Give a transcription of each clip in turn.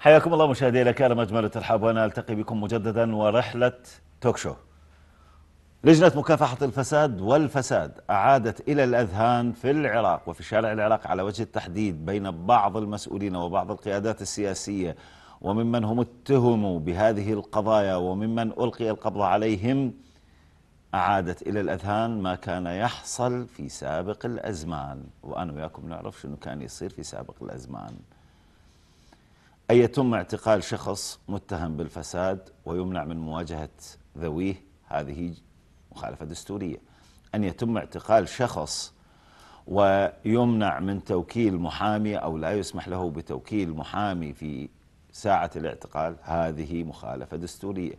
حياكم الله مشاهدي الكرام مجمل الترحاب وأنا ألتقي بكم مجددا ورحلة توك شو. لجنة مكافحة الفساد والفساد أعادت إلى الأذهان في العراق وفي الشارع العراق على وجه التحديد بين بعض المسؤولين وبعض القيادات السياسية وممن هم اتهموا بهذه القضايا وممن ألقي القبض عليهم أعادت إلى الأذهان ما كان يحصل في سابق الأزمان وأنا وياكم نعرف شنو كان يصير في سابق الأزمان أن يتم اعتقال شخص متهم بالفساد ويمنع من مواجهة ذويه هذه مخالفة دستورية أن يتم اعتقال شخص ويمنع من توكيل محامي أو لا يسمح له بتوكيل محامي في ساعة الاعتقال هذه مخالفة دستورية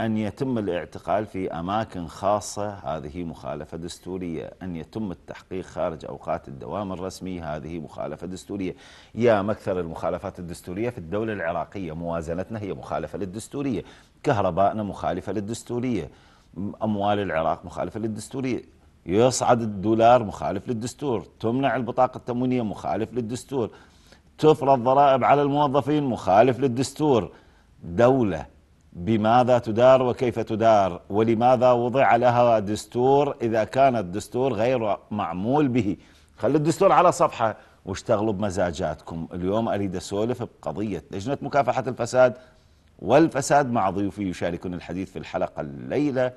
أن يتم الاعتقال في أماكن خاصة هذه مخالفة دستورية أن يتم التحقيق خارج أوقات الدوام الرسمي هذه مخالفة دستورية يا مكثر المخالفات الدستورية في الدولة العراقية موازنتنا هي مخالفة للدستورية كهربائنا مخالفة للدستورية أموال العراق مخالفة للدستورية يصعد الدولار مخالف للدستور تمنع البطاقة التموينية مخالف للدستور تفرض ضرائب على الموظفين مخالف للدستور دولة بماذا تدار وكيف تدار ولماذا وضع لها دستور إذا كان الدستور غير معمول به خلي الدستور على صفحة واشتغلوا بمزاجاتكم اليوم أريد أسولف بقضية لجنة مكافحة الفساد والفساد مع ضيوفي يشاركون الحديث في الحلقة الليلة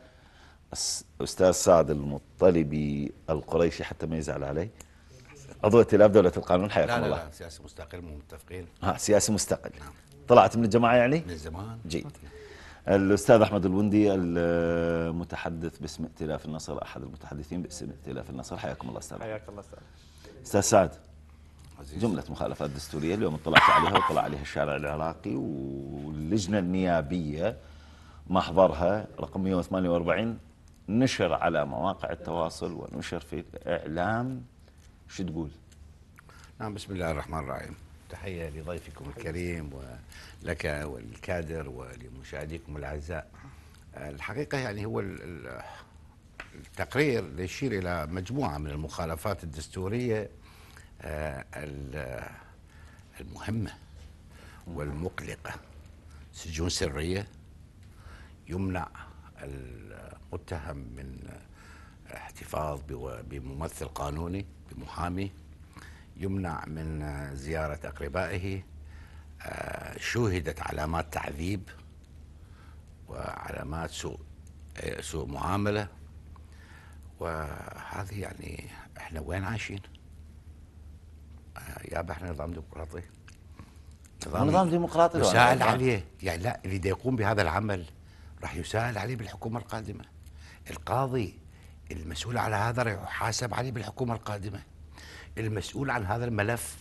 أستاذ سعد المطلبي القريشي حتى ما يزعل علي عضو ائتلاف دولة القانون حياكم الله لا لا, لا سياسي مستقل مو متفقين ها آه، سياسي مستقل نعم. طلعت من الجماعة يعني؟ من زمان جيد الأستاذ أحمد الوندي المتحدث باسم ائتلاف النصر أحد المتحدثين باسم ائتلاف النصر حياكم الله أستاذ حياك الله أستاذ أستاذ سعد عزيز. جملة مخالفات دستورية اليوم اطلعت عليها وطلع عليها الشارع العراقي واللجنة النيابية محضرها رقم 148 نشر على مواقع التواصل ونشر في الإعلام شو تقول؟ نعم بسم الله الرحمن الرحيم تحية لضيفكم الكريم ولك والكادر ولمشاهديكم الأعزاء الحقيقة يعني هو التقرير يشير إلى مجموعة من المخالفات الدستورية آه، المهمة والمقلقة سجون سرية يمنع المتهم من احتفاظ بممثل قانوني بمحامي يمنع من زيارة أقربائه آه، شوهدت علامات تعذيب وعلامات سوء آه، سوء معاملة وهذه يعني احنا وين عايشين؟ آه، يابا احنا نظام ديمقراطي نظام, نظام ديمقراطي يسال عليه يعني لا اللي يقوم بهذا العمل راح يسال عليه بالحكومة القادمة القاضي المسؤول على هذا راح يحاسب عليه بالحكومة القادمة المسؤول عن هذا الملف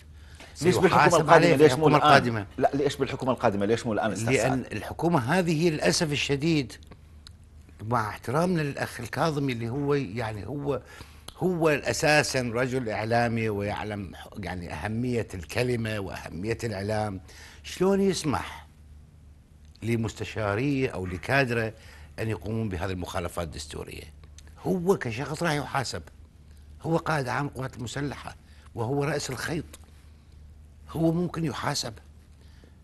ليش بالحكومه القادمه ليش مو آه، القادمة. لا ليش بالحكومه القادمه ليش مو الان لان الحكومه هذه للاسف الشديد مع احترامنا للاخ الكاظمي اللي هو يعني هو هو اساسا رجل اعلامي ويعلم يعني اهميه الكلمه واهميه الاعلام شلون يسمح لمستشاريه او لكادره ان يقومون بهذه المخالفات الدستوريه هو كشخص راح يحاسب هو قائد عام القوات المسلحه وهو رأس الخيط هو ممكن يحاسب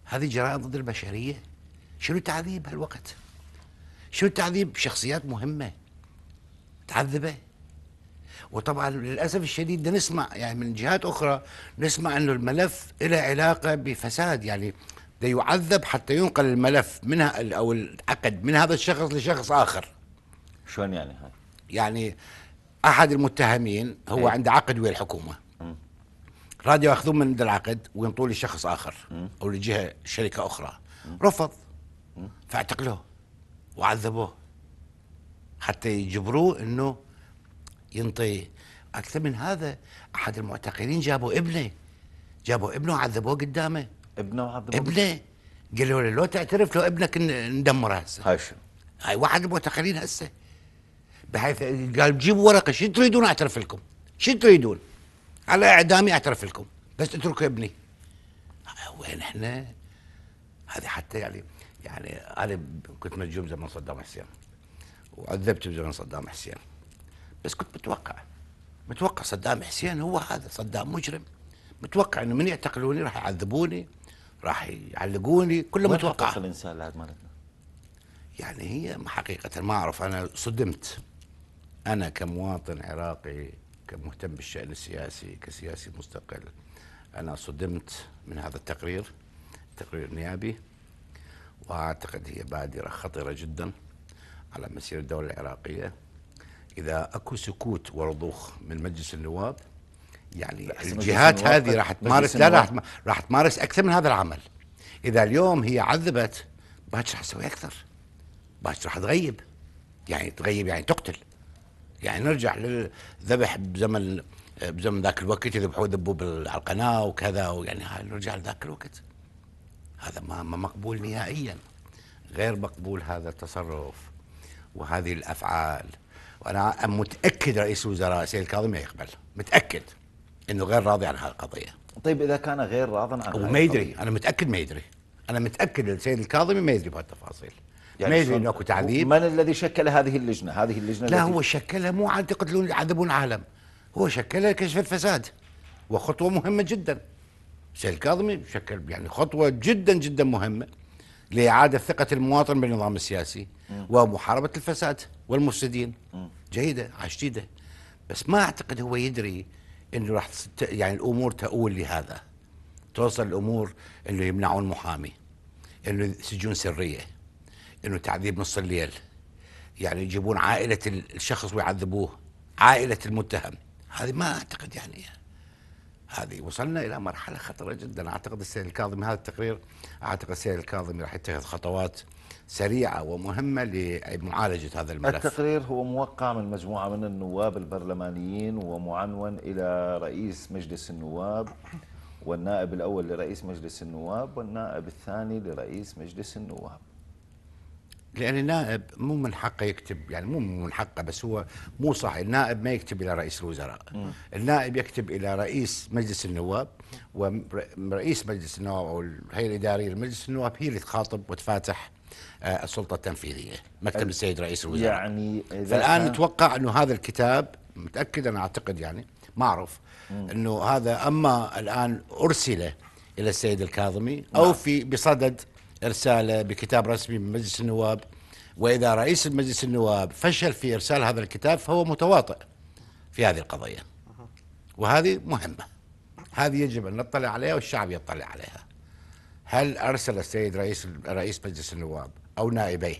هذه جرائم ضد البشرية شنو تعذيب هالوقت شنو تعذيب شخصيات مهمة تعذبه وطبعا للاسف الشديد ده نسمع يعني من جهات اخرى نسمع انه الملف له علاقه بفساد يعني ده يعذب حتى ينقل الملف من او العقد من هذا الشخص لشخص اخر شلون يعني هاي؟ يعني احد المتهمين هو إيه. عنده عقد ويا الحكومه راديو ياخذون من العقد وينطوه لشخص اخر او لجهه شركه اخرى رفض فاعتقلوه وعذبوه حتى يجبروه انه ينطي اكثر من هذا احد المعتقلين جابوا ابنه جابوا ابنه وعذبوه قدامه ابنه وعذبوه ابنه قالوا له لو تعترف لو ابنك ندمره هسه هاي شو هاي واحد المعتقلين هسه بحيث قال جيبوا ورقه شو تريدون اعترف لكم شو تريدون على اعدامي اعترف لكم بس اتركوا ابني وين احنا هذه حتى يعني يعني انا كنت مجوم زمان صدام حسين وعذبت بزمان صدام حسين بس كنت متوقع متوقع صدام حسين هو هذا صدام مجرم متوقع انه من يعتقلوني راح يعذبوني راح يعلقوني كله متوقع الانسان لعد مالتنا يعني هي حقيقه ما اعرف انا صدمت انا كمواطن عراقي كمهتم بالشأن السياسي كسياسي مستقل أنا صدمت من هذا التقرير التقرير النيابي وأعتقد هي بادرة خطرة جدا على مسير الدولة العراقية إذا أكو سكوت ورضوخ من مجلس النواب يعني الجهات هذه راح تمارس لا راح راح تمارس اكثر من هذا العمل اذا اليوم هي عذبت باكر راح تسوي اكثر باكر راح تغيب يعني تغيب يعني تقتل يعني نرجع للذبح بزمن بزمن ذاك الوقت يذبحوا ذبوب على القناه وكذا ويعني نرجع لذاك الوقت هذا ما مقبول نهائيا غير مقبول هذا التصرف وهذه الافعال وانا متاكد رئيس الوزراء سيد الكاظمي يقبل متاكد انه غير راضي عن هالقضيه طيب اذا كان غير راضي عن ما يدري انا متاكد ما يدري انا متاكد السيد الكاظمي ما يدري بهالتفاصيل يعني ما يدري انه اكو تعذيب من الذي شكل هذه اللجنه؟ هذه اللجنه لا هو شكلها مو عن تقتلون يعذبون العالم هو شكلها كشف الفساد وخطوه مهمه جدا سيد الكاظمي شكل يعني خطوه جدا جدا مهمه لاعاده ثقه المواطن بالنظام السياسي ومحاربه الفساد والمفسدين جيده عشديده بس ما اعتقد هو يدري انه راح يعني الامور تؤول لهذا توصل الامور انه يمنعون محامي انه سجون سريه انه تعذيب نص الليل يعني يجيبون عائله الشخص ويعذبوه عائله المتهم هذه ما اعتقد يعني هذه وصلنا الى مرحله خطره جدا اعتقد السيد الكاظمي هذا التقرير اعتقد السيد الكاظمي راح يتخذ خطوات سريعه ومهمه لمعالجه هذا الملف. التقرير هو موقع من مجموعه من النواب البرلمانيين ومعنون الى رئيس مجلس النواب والنائب الاول لرئيس مجلس النواب والنائب الثاني لرئيس مجلس النواب. لان النائب مو من حقه يكتب يعني مو من حقه بس هو مو صح النائب ما يكتب الى رئيس الوزراء مم. النائب يكتب الى رئيس مجلس النواب ورئيس مجلس النواب او الهيئه الاداريه لمجلس النواب هي اللي تخاطب وتفاتح آه، السلطه التنفيذيه مكتب السيد رئيس الوزراء يعني فالان نتوقع انه هذا الكتاب متاكد انا اعتقد يعني ما اعرف انه هذا اما الان ارسل الى السيد الكاظمي او نعم. في بصدد إرساله بكتاب رسمي من مجلس النواب وإذا رئيس مجلس النواب فشل في إرسال هذا الكتاب فهو متواطئ في هذه القضية وهذه مهمة هذه يجب أن نطلع عليها والشعب يطلع عليها هل أرسل السيد رئيس رئيس مجلس النواب أو نائبيه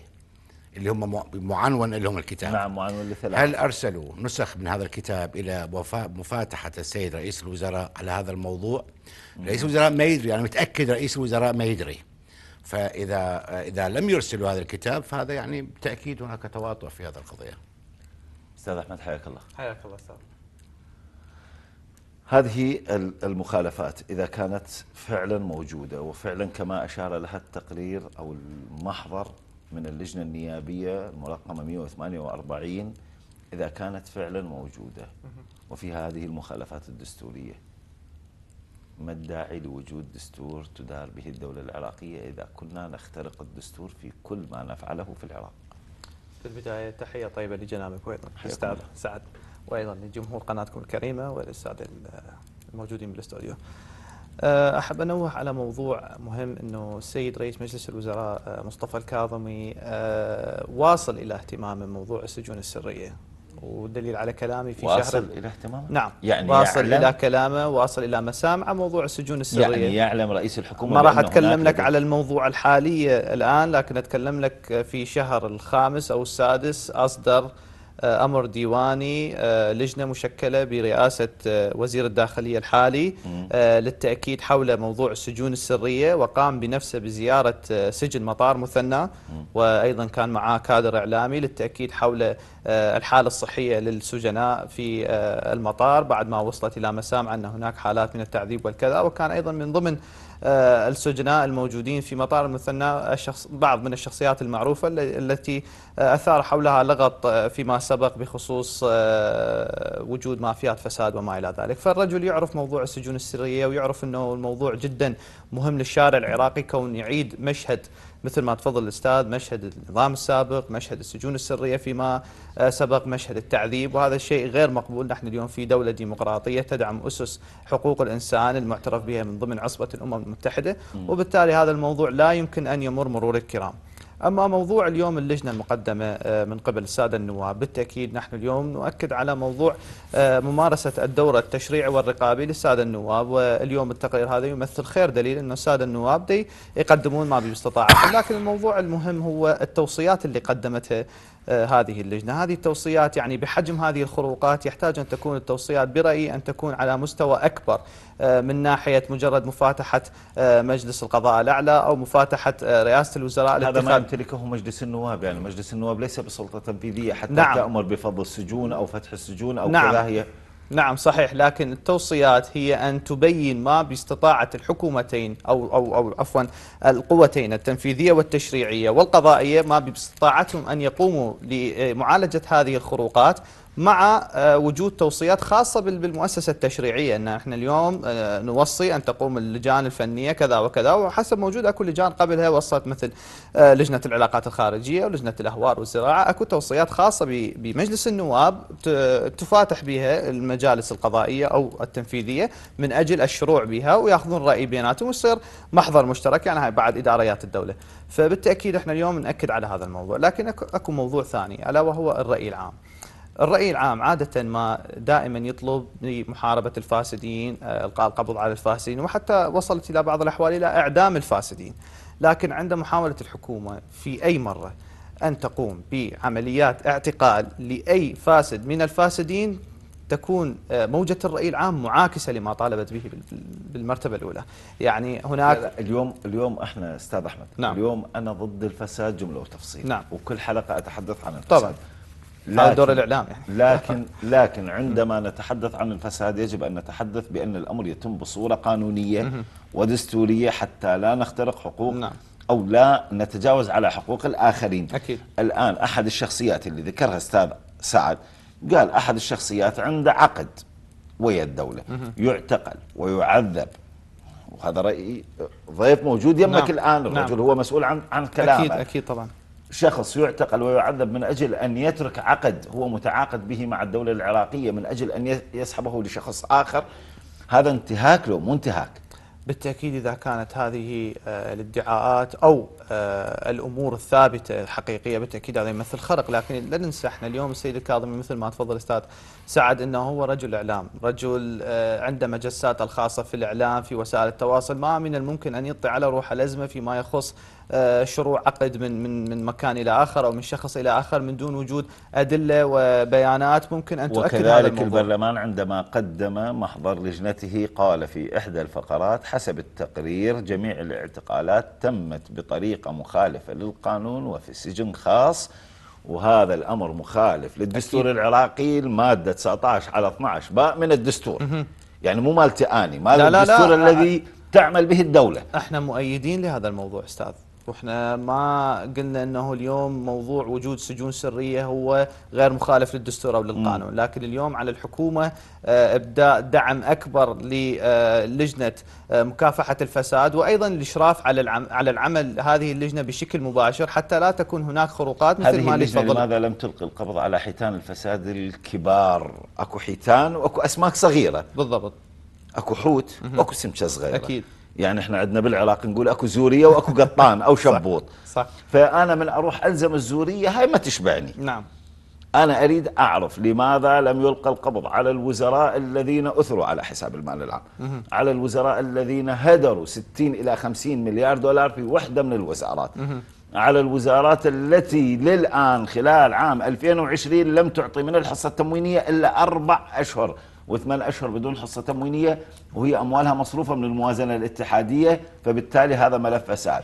اللي هم معنون لهم الكتاب نعم معنون لثلاثة هل أرسلوا نسخ من هذا الكتاب إلى مفاتحة السيد رئيس الوزراء على هذا الموضوع؟ رئيس الوزراء ما يدري أنا متأكد رئيس الوزراء ما يدري فاذا اذا لم يرسلوا هذا الكتاب فهذا يعني بالتاكيد هناك تواطؤ في هذه القضيه. استاذ احمد حياك الله. حياك الله استاذ. هذه المخالفات إذا كانت فعلا موجودة وفعلا كما أشار لها التقرير أو المحضر من اللجنة النيابية المرقمة 148 إذا كانت فعلا موجودة وفي هذه المخالفات الدستورية ما الداعي لوجود دستور تدار به الدولة العراقية إذا كنا نخترق الدستور في كل ما نفعله في العراق في البداية تحية طيبة لجنابك وأيضا أستاذ سعد وأيضا لجمهور قناتكم الكريمة والأستاذ الموجودين بالاستوديو آه، أحب أنوه على موضوع مهم أنه السيد رئيس مجلس الوزراء آه، مصطفى الكاظمي آه، واصل إلى اهتمامه موضوع السجون السرية ودليل على كلامي في واصل شهر واصل إلى اهتمامه؟ نعم يعني واصل يعلم إلى كلامه واصل إلى مسامعه موضوع السجون السرية يعني يعلم رئيس الحكومة ما راح أتكلم لك على الموضوع الحالي الآن لكن أتكلم لك في شهر الخامس أو السادس أصدر آه، امر ديواني آه، لجنه مشكله برئاسه آه، وزير الداخليه الحالي للتاكيد حول موضوع السجون السريه وقام بنفسه بزياره سجن مطار مثنى وايضا كان معاه كادر اعلامي للتاكيد حول الحاله الصحيه للسجناء في المطار بعد ما وصلت الى مسام ان هناك حالات من التعذيب والكذا وكان ايضا من ضمن آه، السجناء الموجودين في مطار المثنى الشخص بعض من الشخصيات المعروفة التي أثار حولها لغط آه، فيما سبق بخصوص آه، وجود مافيات فساد وما إلى ذلك فالرجل يعرف موضوع السجون السرية ويعرف أنه الموضوع جدا مهم للشارع العراقي كون يعيد مشهد مثل ما تفضل الاستاذ مشهد النظام السابق مشهد السجون السريه فيما آه، سبق مشهد التعذيب وهذا الشيء غير مقبول نحن اليوم في دوله ديمقراطيه تدعم اسس حقوق الانسان المعترف بها من ضمن عصبه الامم المتحده وبالتالي هذا الموضوع لا يمكن ان يمر مرور الكرام أما موضوع اليوم اللجنة المقدمة آه، من قبل السادة النواب بالتأكيد نحن اليوم نؤكد على موضوع آه، ممارسة الدور التشريعي والرقابي للسادة النواب واليوم التقرير هذا يمثل خير دليل أن السادة النواب دي يقدمون ما باستطاعتهم لكن الموضوع المهم هو التوصيات اللي قدمتها آه، هذه اللجنة هذه التوصيات يعني بحجم هذه الخروقات يحتاج أن تكون التوصيات برأيي أن تكون على مستوى أكبر من ناحية مجرد مفاتحة مجلس القضاء الأعلى أو مفاتحة رئاسة الوزراء هذا يمتلكه مجلس النواب يعني مجلس النواب ليس بسلطة تنفيذية حتى نعم. تأمر بفض السجون أو فتح السجون أو نعم. كذا هي نعم صحيح لكن التوصيات هي أن تبين ما باستطاعة الحكومتين أو أو أو عفوا القوتين التنفيذية والتشريعية والقضائية ما باستطاعتهم أن يقوموا لمعالجة هذه الخروقات مع آه، وجود توصيات خاصة بالمؤسسة التشريعية أن احنا اليوم آه، نوصي أن تقوم اللجان الفنية كذا وكذا وحسب موجود أكو لجان قبلها وصلت مثل آه، لجنة العلاقات الخارجية ولجنة الأهوار والزراعة أكو توصيات خاصة بمجلس النواب تفاتح بها المجالس القضائية أو التنفيذية من أجل الشروع بها ويأخذون رأي بيناتهم ويصير محضر مشترك يعني هاي بعد إداريات الدولة فبالتأكيد احنا اليوم نأكد على هذا الموضوع لكن أكو موضوع ثاني ألا وهو الرأي العام الرأي العام عادة ما دائما يطلب لمحاربة الفاسدين آه، إلقاء القبض على الفاسدين وحتى وصلت إلى بعض الأحوال إلى إعدام الفاسدين لكن عند محاولة الحكومة في أي مرة أن تقوم بعمليات اعتقال لأي فاسد من الفاسدين تكون آه، موجة الرأي العام معاكسة لما طالبت به بالمرتبة الأولى يعني هناك لا لا اليوم اليوم احنا استاذ احمد نعم. اليوم انا ضد الفساد جملة وتفصيل نعم. وكل حلقة اتحدث عن الفساد طبعا. هذا دور الاعلام يعني لكن لكن عندما نتحدث عن الفساد يجب ان نتحدث بان الامر يتم بصوره قانونيه ودستوريه حتى لا نخترق حقوق نعم. او لا نتجاوز على حقوق الاخرين اكيد الان احد الشخصيات اللي ذكرها استاذ سعد قال احد الشخصيات عنده عقد ويا الدوله يعتقل ويعذب وهذا رايي ضيف موجود يمك نعم. الان الرجل نعم. هو مسؤول عن عن كلامه اكيد اكيد طبعا شخص يعتقل ويعذب من أجل أن يترك عقد هو متعاقد به مع الدولة العراقية من أجل أن يسحبه لشخص آخر هذا انتهاك له مو انتهاك بالتأكيد إذا كانت هذه آه، الادعاءات أو آه، الامور الثابته الحقيقيه بالتاكيد هذا يمثل خرق لكن لا ننسى احنا اليوم السيد الكاظمي مثل ما تفضل استاذ سعد انه هو رجل اعلام، رجل آه، عنده مجسات الخاصه في الاعلام في وسائل التواصل، ما من الممكن ان يطي على روح الازمه فيما يخص آه، شروع عقد من من من مكان الى اخر او من شخص الى اخر من دون وجود ادله وبيانات ممكن ان تؤكد هذا الموضوع. وكذلك البرلمان عندما قدم محضر لجنته قال في احدى الفقرات حسب التقرير جميع الاعتقالات تمت بطريقه بطريقة مخالفة للقانون وفي سجن خاص وهذا الأمر مخالف للدستور أكيد. العراقي المادة 19 على 12 باء من الدستور يعني مو مالتي أني مال لا الدستور لا لا. الذي تعمل به الدولة احنا مؤيدين لهذا الموضوع أستاذ واحنا ما قلنا انه اليوم موضوع وجود سجون سريه هو غير مخالف للدستور او للقانون، لكن اليوم على الحكومه آه، ابداء دعم اكبر للجنه آه، آه، مكافحه الفساد وايضا الاشراف على على العمل هذه اللجنه بشكل مباشر حتى لا تكون هناك خروقات مثل ما اللجنه لماذا لم تلقي القبض على حيتان الفساد الكبار؟ اكو حيتان واكو اسماك صغيره بالضبط اكو حوت واكو سمكه صغيره اكيد يعني احنا عندنا بالعراق نقول اكو زوريه واكو قطان او شبوط صح, صح فانا من اروح الزم الزوريه هاي ما تشبعني نعم انا اريد اعرف لماذا لم يلقى القبض على الوزراء الذين اثروا على حساب المال العام على الوزراء الذين هدروا 60 الى 50 مليار دولار في وحده من الوزارات على الوزارات التي للآن خلال عام 2020 لم تعطي من الحصة التموينية إلا أربع أشهر وثمان أشهر بدون حصة تموينية وهي أموالها مصروفة من الموازنة الاتحادية فبالتالي هذا ملف فساد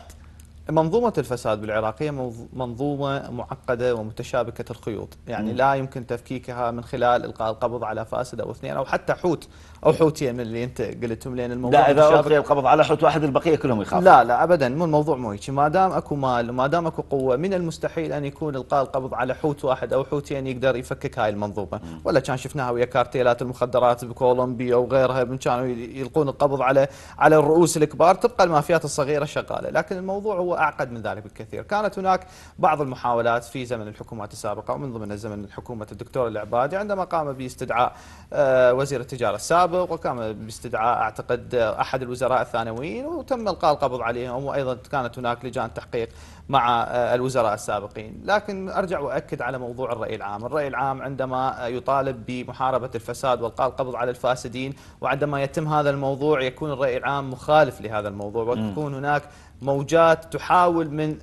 منظومة الفساد بالعراقيه منظومة معقدة ومتشابكة الخيوط يعني م. لا يمكن تفكيكها من خلال إلقاء القبض على فاسد أو اثنين أو حتى حوت او حوتيه من اللي انت قلتهم لان الموضوع لا اذا القي القبض على حوت واحد البقيه كلهم يخافون لا لا ابدا مو الموضوع مو هيك ما دام اكو مال وما دام اكو قوه من المستحيل ان يكون القاء القبض على حوت واحد او حوتين يقدر يفكك هاي المنظومه ولا كان شفناها ويا كارتيلات المخدرات بكولومبيا وغيرها من كانوا يلقون القبض على على الرؤوس الكبار تبقى المافيات الصغيره شغاله لكن الموضوع هو اعقد من ذلك بكثير كانت هناك بعض المحاولات في زمن الحكومات السابقه ومن ضمن زمن حكومه الدكتور العبادي عندما قام باستدعاء آه، وزير التجاره السابق سابق وكان باستدعاء اعتقد احد الوزراء الثانويين وتم القاء القبض عليهم وايضا كانت هناك لجان تحقيق مع الوزراء السابقين، لكن ارجع واكد على موضوع الراي العام، الراي العام عندما يطالب بمحاربه الفساد والقاء القبض على الفاسدين وعندما يتم هذا الموضوع يكون الراي العام مخالف لهذا الموضوع وتكون هناك موجات تحاول من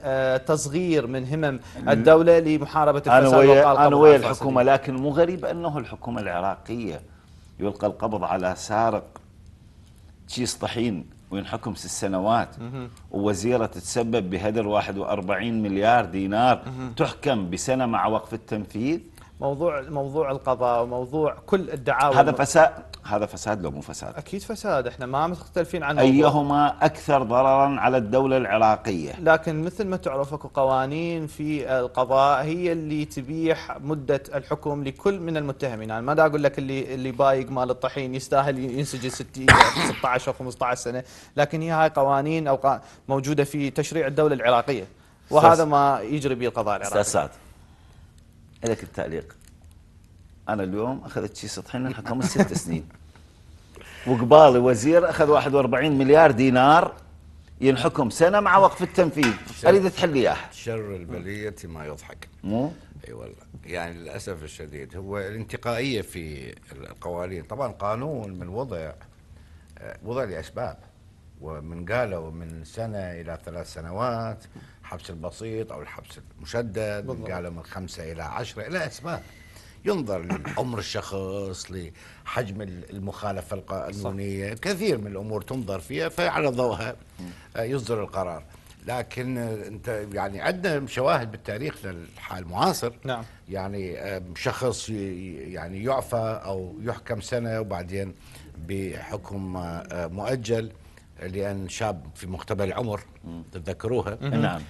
تصغير من همم الدوله لمحاربه الفساد والقاء القبض على الفاسدين. انا ويا الحكومه لكن مو غريب انه الحكومه العراقيه يلقى القبض على سارق تشيس طحين وينحكم ست سنوات ووزيرة تتسبب بهدر 41 مليار دينار تحكم بسنة مع وقف التنفيذ موضوع موضوع القضاء وموضوع كل الدعاوى هذا فساد هذا فساد لو مو فساد اكيد فساد احنا ما مختلفين عن ايهما اكثر ضررا على الدوله العراقيه لكن مثل ما تعرف اكو قوانين في القضاء هي اللي تبيح مده الحكم لكل من المتهمين يعني ما دا اقول لك اللي اللي بايق مال الطحين يستاهل ينسجن 60 16 او 15 سنه لكن هي هاي قوانين او موجوده في تشريع الدوله العراقيه وهذا ما يجري به القضاء العراقي لك التعليق انا اليوم اخذت شيء سطحين من حكم ست سنين وقبالي وزير اخذ 41 مليار دينار ينحكم سنه مع وقف التنفيذ اريد تحل لي احد شر البليه ما يضحك مو اي والله يعني للاسف الشديد هو الانتقائيه في القوانين طبعا قانون من وضع وضع لاسباب ومن قالوا من سنة إلى ثلاث سنوات حبس البسيط أو الحبس المشدد بالضبط. من قالوا من خمسة إلى عشرة إلى أسباب ينظر لعمر الشخص لحجم المخالفة القانونية صح. كثير من الأمور تنظر فيها فعلى ضوءها آه، يصدر القرار لكن آه، انت يعني عندنا شواهد بالتاريخ للحال المعاصر نعم. يعني شخص يعني يعفى او يحكم سنه وبعدين بحكم آه، مؤجل لان شاب في مقتبل العمر تتذكروها نعم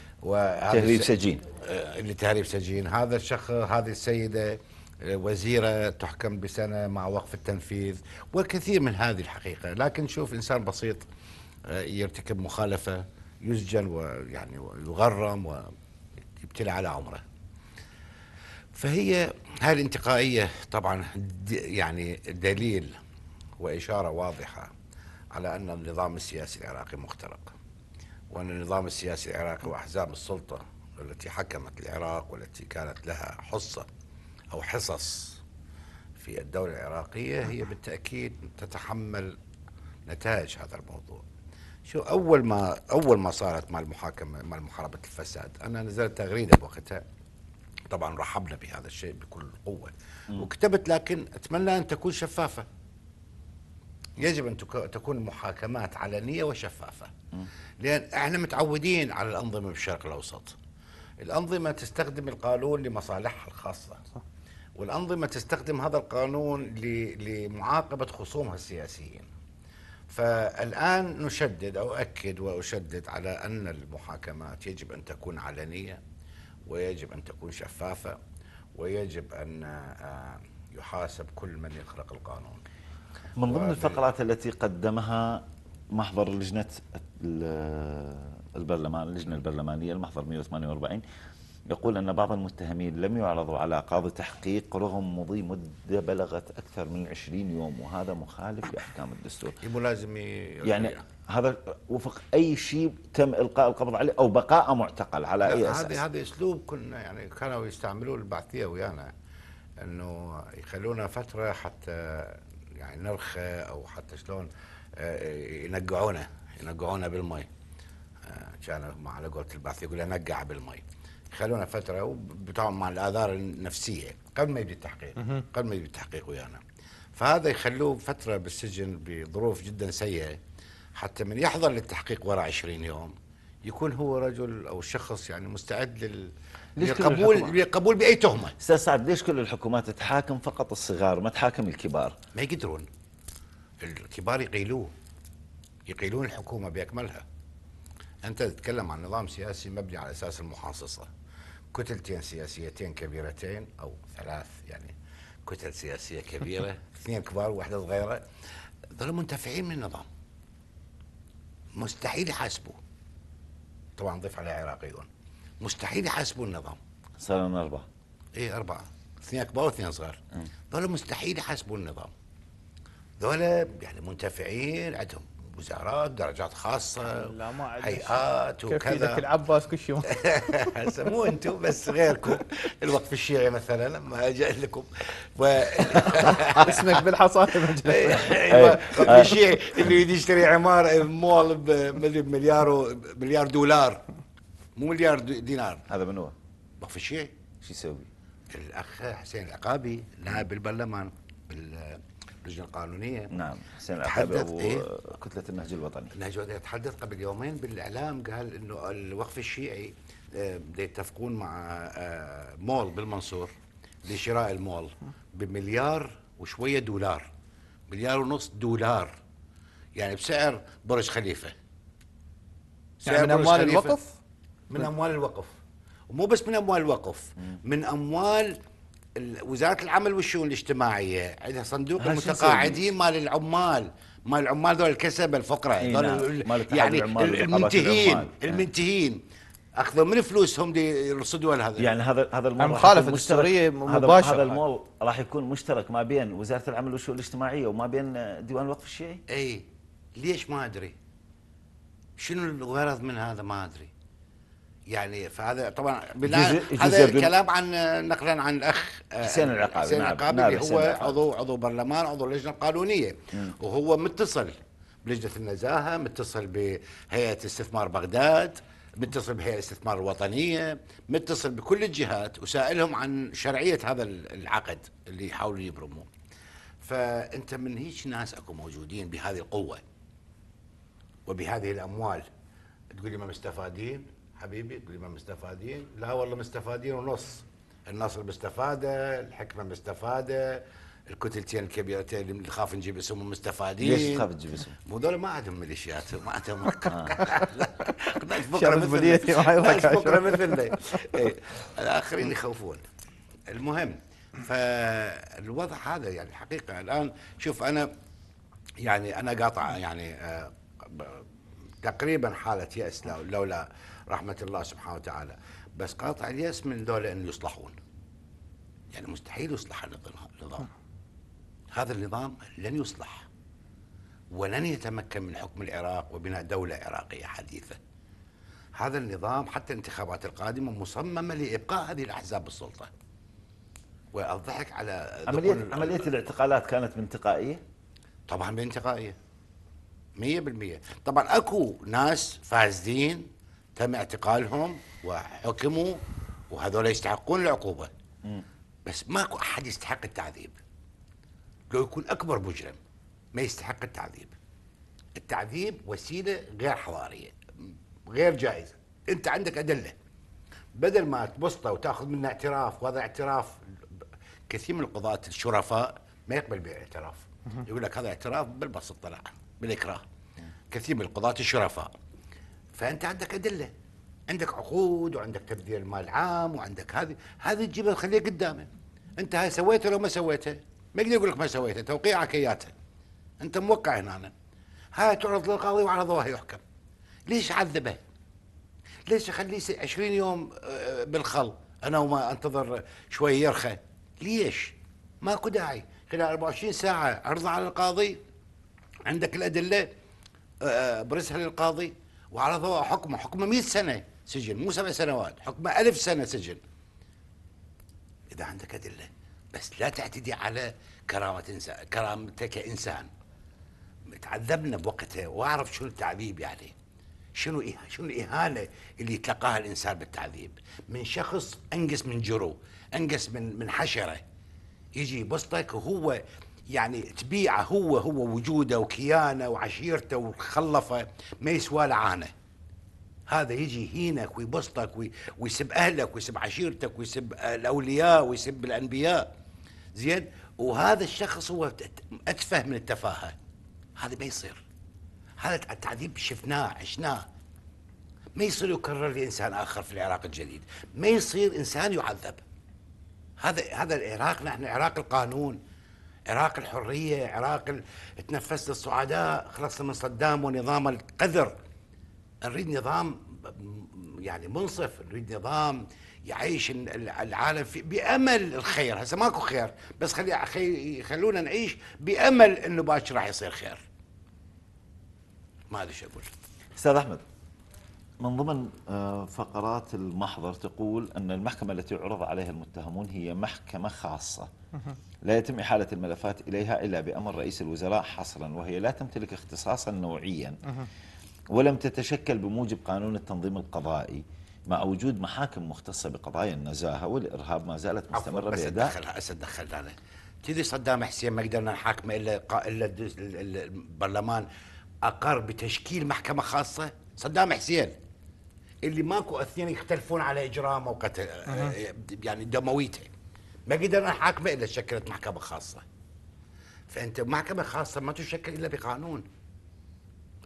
تهريب سجين آه، لتهريب سجين هذا الشخص هذه السيده آه، وزيرة تحكم بسنة مع وقف التنفيذ والكثير من هذه الحقيقة لكن شوف إنسان بسيط آه، يرتكب مخالفة يسجن ويعني ويغرم ويبتلى على عمره فهي هذه الانتقائية طبعا يعني دليل وإشارة واضحة على أن النظام السياسي العراقي مخترق وأن النظام السياسي العراقي وأحزاب السلطة التي حكمت العراق والتي كانت لها حصة أو حصص في الدولة العراقية هي بالتأكيد تتحمل نتائج هذا الموضوع شو أول ما أول ما صارت مع المحاكمة مع محاربة الفساد أنا نزلت تغريدة بوقتها طبعا رحبنا بهذا الشيء بكل قوة وكتبت لكن أتمنى أن تكون شفافة يجب أن تكون محاكمات علنية وشفافة لأن احنا متعودين على الأنظمة بالشرق الأوسط الأنظمة تستخدم القانون لمصالحها الخاصة صح. والأنظمة تستخدم هذا القانون لمعاقبة خصومها السياسيين فالآن نشدد أو أكد وأشدد على أن المحاكمات يجب أن تكون علنية ويجب أن تكون شفافة ويجب أن آه، يحاسب كل من يخرق القانون من ضمن الفقرات التي قدمها محضر لجنة البرلمان اللجنة البرلمانية المحضر 148 يقول أن بعض المتهمين لم يعرضوا على قاضي تحقيق رغم مضي مدة بلغت أكثر من 20 يوم وهذا مخالف لأحكام الدستور ملازم يعني هذا وفق أي شيء تم إلقاء القبض عليه أو بقاء معتقل على أي أساس هذا هذا أسلوب كنا يعني كانوا يستعملوه البعثية ويانا أنه يخلونا فترة حتى يعني نرخى او حتى شلون آه، ينقعونا ينقعونا بالمي آه، كان على قولة البعث يقول نقع بالمي خلونا فتره وبتعامل مع الاثار النفسيه قبل ما يجي التحقيق قبل ما يجي التحقيق ويانا فهذا يخلوه فتره بالسجن بظروف جدا سيئه حتى من يحضر للتحقيق وراء 20 يوم يكون هو رجل او شخص يعني مستعد لل ليش لقبول باي تهمه استاذ سعد ليش كل الحكومات تحاكم فقط الصغار ما تحاكم الكبار؟ ما يقدرون الكبار يقيلوه يقيلون الحكومه باكملها انت تتكلم عن نظام سياسي مبني على اساس المحاصصه كتلتين سياسيتين كبيرتين او ثلاث يعني كتل سياسيه كبيره اثنين كبار وواحده صغيره ظلوا منتفعين من النظام مستحيل يحاسبوه طبعا ضيف على عراقيون مستحيل يحاسبوا النظام صاروا أربعة إيه أربعة اثنين كبار واثنين صغار ذولا إيه. مستحيل يحاسبوا النظام ذولا يعني منتفعين عندهم وزارات درجات خاصه لا ما هيئات وكذا كيف العباس كل شيء هسه مو انتم بس غيركم الوقف الشيعي مثلا لما جاء لكم و... اسمك بالحصائل الوقف إيه، إيه، الشيعي اللي يريد يشتري عماره مول بمليار مليار دولار مو مليار دينار هذا من هو؟ ما في شيء شو يسوي؟ الاخ حسين العقابي نائب البرلمان باللجنه القانونيه نعم حسين العقابي ابو إيه؟ كتله النهج الوطني النهج الوطني تحدث قبل يومين بالاعلام قال انه الوقف الشيعي آه، يتفقون مع آه، مول بالمنصور لشراء المول بمليار وشويه دولار مليار ونص دولار يعني بسعر برج خليفه يعني سعر يعني من اموال الوقف من اموال الوقف ومو بس من اموال الوقف من اموال وزاره العمل والشؤون الاجتماعيه عندها صندوق المتقاعدين مال العمال مال العمال ذول الكسبه الفقراء إيه نعم. يعني المنتهين المنتهين اخذوا من فلوسهم يرصدوا هذا يعني هذا هذا المول مخالفه السوريه مباشره هذا المول راح يكون مشترك ما بين وزاره العمل والشؤون الاجتماعيه وما بين ديوان الوقف الشيعي؟ اي ليش ما ادري شنو الغرض من هذا ما ادري يعني فهذا طبعا بناء هذا الكلام عن نقلا عن الاخ آه، حسين العقابي حسين نعم، العقابي نعم، اللي هو عضو عضو برلمان عضو اللجنه القانونيه وهو متصل بلجنه النزاهه متصل بهيئه استثمار بغداد متصل بهيئه الاستثمار الوطنيه متصل بكل الجهات وسائلهم عن شرعيه هذا العقد اللي يحاولوا يبرموه فانت من هيك ناس اكو موجودين بهذه القوه وبهذه الاموال تقول لي ما مستفادين حبيبي تقول ما مستفادين لا والله مستفادين ونص النصر مستفاده الحكمه مستفاده الكتلتين الكبيرتين اللي نخاف نجيب اسمهم مستفادين ليش تخاف تجيب اسمهم؟ مو دول ما عندهم ميليشيات ما عندهم آه. فقره مثل فقره مثلنا إيه. الاخرين يخوفون المهم فالوضع هذا يعني الحقيقه الان شوف انا يعني انا قاطع يعني آه، تقريبا حاله ياس لولا لو رحمة الله سبحانه وتعالى بس قاطع اليأس من دولة أن يصلحون يعني مستحيل يصلح النظام هذا النظام لن يصلح ولن يتمكن من حكم العراق وبناء دولة عراقية حديثة هذا النظام حتى الانتخابات القادمة مصممة لإبقاء هذه الأحزاب بالسلطة والضحك على عملية, عملية الاعتقالات كانت بانتقائية؟ طبعا بانتقائية 100% طبعا اكو ناس فاسدين تم اعتقالهم وحكموا وهذول يستحقون العقوبه بس ماكو احد يستحق التعذيب لو يكون اكبر مجرم ما يستحق التعذيب التعذيب وسيله غير حضاريه غير جائزه انت عندك ادله بدل ما تبسطه وتاخذ منه اعتراف وهذا اعتراف كثير من القضاة الشرفاء ما يقبل بالاعتراف يقول لك هذا اعتراف بالبسط طلع بالاكراه كثير من القضاة الشرفاء فانت عندك ادله عندك عقود وعندك تبذير مال عام وعندك هذه هذه تجيبها تخليها قدامه انت هاي سويتها لو ما سويتها ما يقدر يقول لك ما سويتها توقيعك اياته انت موقع هنا أنا. هاي تعرض للقاضي وعلى ضوها يحكم ليش عذبه ليش اخليه 20 يوم آه، بالخل انا وما انتظر شوي يرخى ليش ماكو داعي خلال 24 ساعه عرضها على القاضي عندك الادله آه، آه، برسها للقاضي وعلى ضوء حكمه حكم 100 سنه سجن مو سبع سنوات حكم ألف سنه سجن اذا عندك ادله بس لا تعتدي على كرامه انسان كرامتك كانسان تعذبنا بوقتها واعرف شنو التعذيب يعني شنو إيه شنو الاهانه اللي يتلقاها الانسان بالتعذيب من شخص انقص من جرو انقص من من حشره يجي يبسطك وهو يعني تبيعه هو هو وجوده وكيانه وعشيرته وخلفه ما يسوى لعانه هذا يجي يهينك ويبسطك ويسب اهلك ويسب عشيرتك ويسب الاولياء ويسب الانبياء زين وهذا الشخص هو اتفه من التفاهه هذا ما يصير هذا التعذيب شفناه عشناه ما يصير يكرر لانسان اخر في العراق الجديد ما يصير انسان يعذب هذا هذا العراق نحن عراق القانون عراق الحريه عراق تنفس تنفست الصعداء خلصنا من صدام ونظام القذر نريد نظام يعني منصف نريد نظام يعيش العالم في بامل الخير هسه ماكو خير بس خلي خلونا نعيش بامل انه باكر راح يصير خير ما ادري شو اقول استاذ احمد من ضمن آه، فقرات المحضر تقول أن المحكمة التي عرض عليها المتهمون هي محكمة خاصة لا يتم إحالة الملفات إليها إلا بأمر رئيس الوزراء حصرا وهي لا تمتلك اختصاصا نوعيا ولم تتشكل بموجب قانون التنظيم القضائي مع وجود محاكم مختصة بقضايا النزاهة والإرهاب ما زالت مستمرة بس بس أتدخل أنا تدري صدام حسين ما قدرنا نحاكمه إلا إلا البرلمان أقر بتشكيل محكمة خاصة صدام حسين اللي ماكو اثنين يختلفون على اجرامه وقتل أه. يعني دمويته ما قدرنا نحاكمه احاكمه الا شكلت محكمه خاصه فانت محكمه خاصه ما تشكل الا بقانون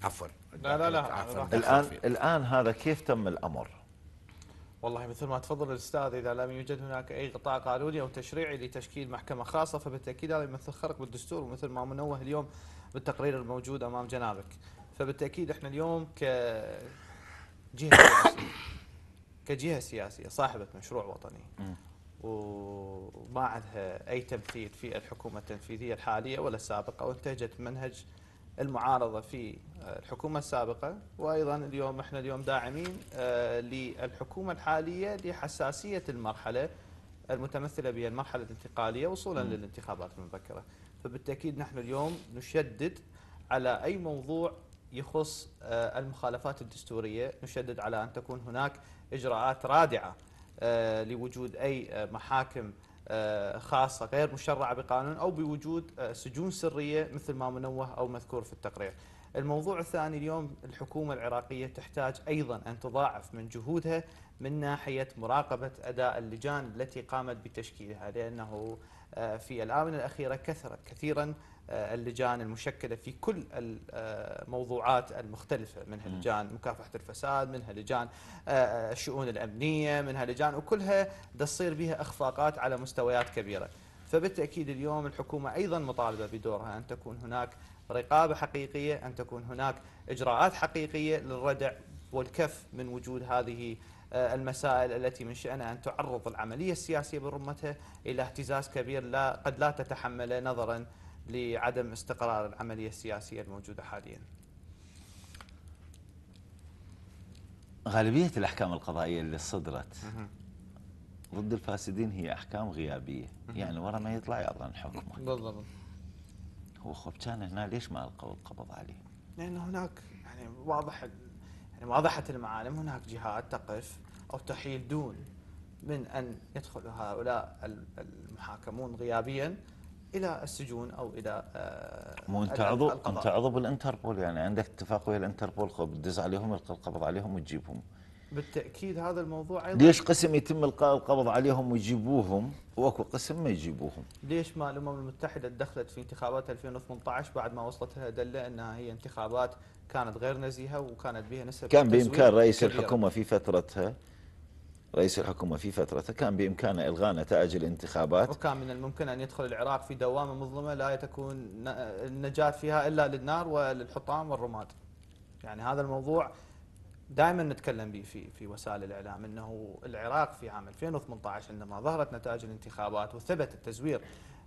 عفوا لا لا لا الان الان هذا كيف تم الامر؟ والله مثل ما تفضل الاستاذ اذا لم يوجد هناك اي غطاء قانوني او تشريعي لتشكيل محكمه خاصه فبالتاكيد هذا يمثل خرق بالدستور ومثل ما منوه اليوم بالتقرير الموجود امام جنابك فبالتاكيد احنا اليوم ك جهه كجهه سياسيه صاحبه مشروع وطني وما عندها اي تمثيل في الحكومه التنفيذيه الحاليه ولا السابقه وانتهجت منهج المعارضه في الحكومه السابقه وايضا اليوم احنا اليوم داعمين آه، للحكومه الحاليه لحساسيه المرحله المتمثله بها المرحله الانتقاليه وصولا للانتخابات المبكره فبالتاكيد نحن اليوم نشدد على اي موضوع يخص آه، المخالفات الدستورية نشدد على أن تكون هناك إجراءات رادعة آه، لوجود أي آه، محاكم خاصة غير مشرعة بقانون أو بوجود سجون سرية مثل ما منوه أو مذكور في التقرير الموضوع الثاني اليوم الحكومة العراقية تحتاج أيضا أن تضاعف من جهودها من ناحية مراقبة أداء اللجان التي قامت بتشكيلها لأنه في الآونة الأخيرة كثرت كثيرا آه، اللجان المشكله في كل الموضوعات آه، المختلفه منها لجان مكافحه الفساد منها لجان آه، الشؤون الامنيه منها لجان وكلها تصير بها اخفاقات على مستويات كبيره فبالتاكيد اليوم الحكومه ايضا مطالبه بدورها ان تكون هناك رقابه حقيقيه ان تكون هناك اجراءات حقيقيه للردع والكف من وجود هذه المسائل التي من شأنها أن تعرض العملية السياسية برمتها إلى اهتزاز كبير لا قد لا تتحمله نظرا لعدم استقرار العملية السياسية الموجودة حاليا غالبية الأحكام القضائية اللي صدرت ضد الفاسدين هي أحكام غيابية يعني ورا ما يطلع يعلن حكمه بالضبط هو خبشان هنا ليش ما ألقوا القبض عليه لأن هناك يعني واضح يعني واضحة المعالم هناك جهات تقف أو تحيل دون من أن يدخل هؤلاء المحاكمون غيابيا الى السجون او الى آه، مو انت عضو انت عضو بالانتربول يعني عندك اتفاق ويا الانتربول بتدز عليهم القبض عليهم وتجيبهم بالتاكيد هذا الموضوع ايضا ليش قسم يتم القاء القبض عليهم ويجيبوهم واكو قسم ما يجيبوهم ليش ما الامم المتحده تدخلت في انتخابات 2018 بعد ما وصلت لها دله انها هي انتخابات كانت غير نزيهه وكانت بها نسب كان بامكان رئيس كبيرة. الحكومه في فترتها رئيس الحكومة في فترته كان بإمكانه إلغاء نتائج الانتخابات وكان من الممكن أن يدخل العراق في دوامة مظلمة لا تكون النجاة فيها إلا للنار وللحطام والرماد يعني هذا الموضوع دائما نتكلم به في في وسائل الاعلام انه العراق في عام 2018 عندما ظهرت نتائج الانتخابات وثبت التزوير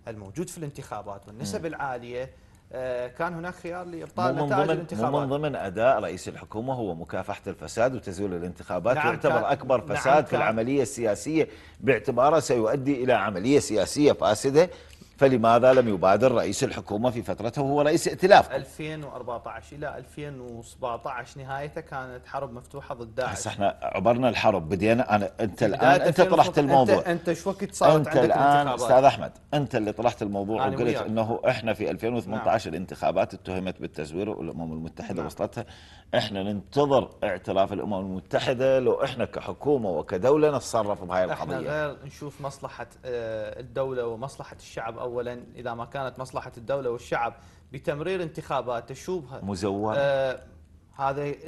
الموجود في الانتخابات والنسب العاليه آه، كان هناك خيار لابطال نتائج الانتخابات من ضمن اداء رئيس الحكومه هو مكافحه الفساد وتزويل الانتخابات نعم يعتبر اكبر نعم، فساد نعم في العمليه السياسيه باعتباره سيؤدي الى عمليه سياسيه فاسده فلماذا لم يبادر رئيس الحكومة في فترته وهو رئيس ائتلاف 2014 إلى 2017 نهايته كانت حرب مفتوحة ضد داعش بس احنا عبرنا الحرب بدينا أنا أنت الآن أنت طرحت الموضوع أنت, أنت شو وقت صارت أنت عندك الآن أستاذ أحمد أنت اللي طرحت الموضوع وقلت وياك. أنه احنا في 2018 نعم. الانتخابات اتهمت بالتزوير والأمم المتحدة نعم. وصلتها احنا ننتظر اعتراف الأمم المتحدة لو احنا كحكومة وكدولة نتصرف بهاي القضية احنا غير نشوف مصلحة آه، الدولة ومصلحة الشعب أو أولا إذا ما كانت مصلحة الدولة والشعب بتمرير انتخابات تشوبها آه، مزورة آه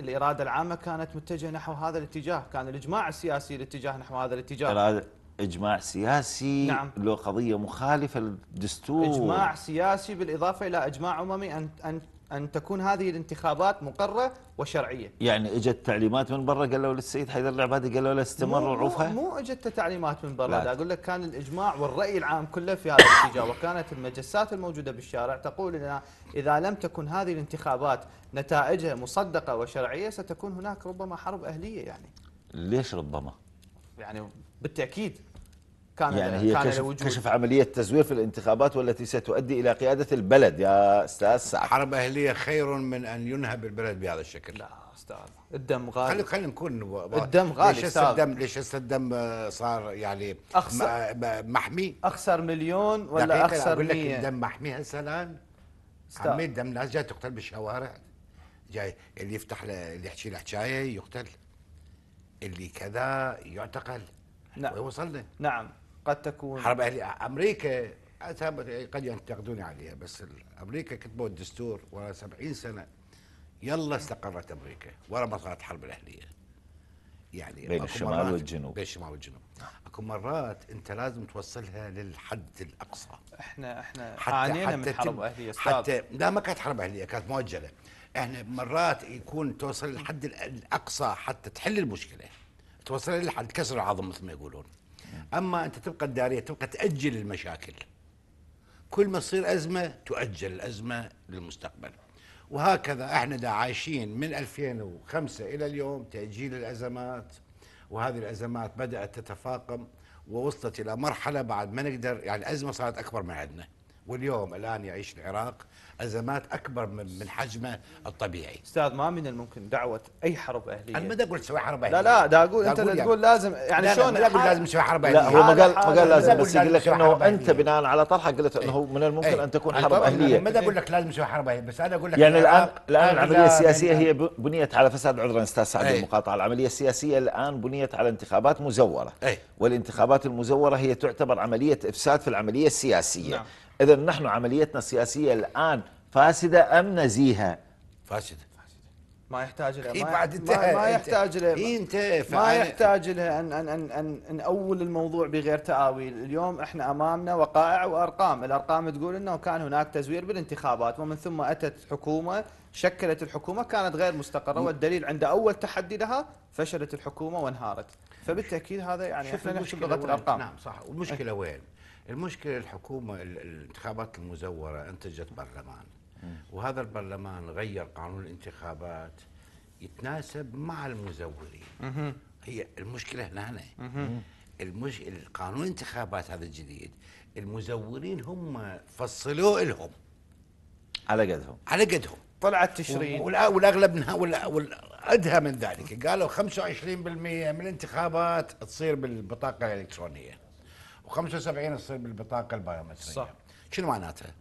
الإرادة العامة كانت متجهة نحو هذا الاتجاه كان الإجماع السياسي الاتجاه نحو هذا الاتجاه إرادة إجماع سياسي نعم. له قضية مخالفة للدستور إجماع سياسي بالإضافة إلى إجماع أممي أن أن أن تكون هذه الانتخابات مقرة وشرعية يعني اجت تعليمات من برا قالوا للسيد حيدر العبادي قالوا له استمر وعوفها مو اجت تعليمات من برا لا اقول لك كان الاجماع والراي العام كله في هذا الاتجاه وكانت المجسات الموجوده بالشارع تقول لنا اذا لم تكن هذه الانتخابات نتائجها مصدقه وشرعيه ستكون هناك ربما حرب اهليه يعني ليش ربما؟ يعني بالتاكيد كان يعني هي كان كشف, كشف عملية تزوير في الانتخابات والتي ستؤدي إلى قيادة البلد يا أستاذ سعد حرب أهلية خير من أن ينهب البلد بهذا الشكل لا أستاذ الدم غالي خلينا خلي نكون الدم غالي ليش أستاذ الدم ليش الدم صار يعني أخسر محمي أخسر مليون ولا أخسر أقول لك الدم محمي هسه الآن عمي الدم ناس جاي تقتل بالشوارع جاي اللي يفتح له اللي يحكي له يقتل اللي كذا يعتقل نعم وين وصلنا؟ نعم قد تكون حرب أهلية أمريكا قد ينتقدوني عليها بس أمريكا كتبوا الدستور ورا 70 سنة يلا استقرت أمريكا ورا ما صارت الحرب الأهلية يعني بين الشمال والجنوب بين الشمال والجنوب اكو مرات انت لازم توصلها للحد الاقصى احنا احنا حتى عانينا حتى من حرب اهليه استاذ حتى لا ما كانت حرب اهليه كانت مؤجله احنا مرات يكون توصل للحد الاقصى حتى تحل المشكله توصل للحد كسر العظم مثل ما يقولون اما انت تبقى الداريه تبقى تاجل المشاكل كل ما تصير ازمه تؤجل الازمه للمستقبل وهكذا احنا دا عايشين من 2005 الى اليوم تاجيل الازمات وهذه الازمات بدات تتفاقم ووصلت الى مرحله بعد ما نقدر يعني الازمه صارت اكبر من عندنا واليوم الان يعيش العراق ازمات اكبر من من حجمه الطبيعي. استاذ ما من الممكن دعوه اي حرب اهليه. انا ما اقول تسوي حرب اهليه. لا لا دا اقول انت يعني. تقول يعني لازم يعني شلون لا اقول لازم تسوي حرب اهليه. لا هو ما قال ما قال لازم بس يقول لك انه انت بناء على طرحك قلت انه إيه. من الممكن ان تكون إيه. حرب اهليه. ما اقول لك لازم تسوي حرب اهليه بس انا اقول لك يعني الان الان العمليه السياسيه هي بنيت على فساد عذرا استاذ سعد إيه. المقاطعه، العمليه السياسيه الان بنيت على انتخابات مزوره. والانتخابات المزوره هي تعتبر عمليه افساد في العمليه السياسيه. نعم. إذا نحن عمليتنا السياسية الآن فاسدة أم نزيهة فاسدة ما يحتاج لها ما, بعد ما, ما يحتاج لها إيه، انت ما يحتاج لها ان ان ان ان نأول الموضوع بغير تاويل، اليوم احنا امامنا وقائع وارقام، الارقام تقول انه كان هناك تزوير بالانتخابات ومن ثم اتت حكومه شكلت الحكومه كانت غير مستقره والدليل عند اول تحدي لها فشلت الحكومه وانهارت، فبالتاكيد هذا يعني احنا نحكي بلغه الارقام نعم صح والمشكله وين؟ المشكله الحكومه الانتخابات المزوره انتجت برلمان وهذا البرلمان غير قانون الانتخابات يتناسب مع المزورين هي المشكله هنا, هنا. المش... القانون الانتخابات هذا الجديد المزورين هم فصلوه لهم على قدهم على قدهم طلعت تشرين والاغلب منها والادهى من ذلك قالوا 25% من الانتخابات تصير بالبطاقه الالكترونيه و75 تصير بالبطاقه البيومتريه صح شنو معناتها؟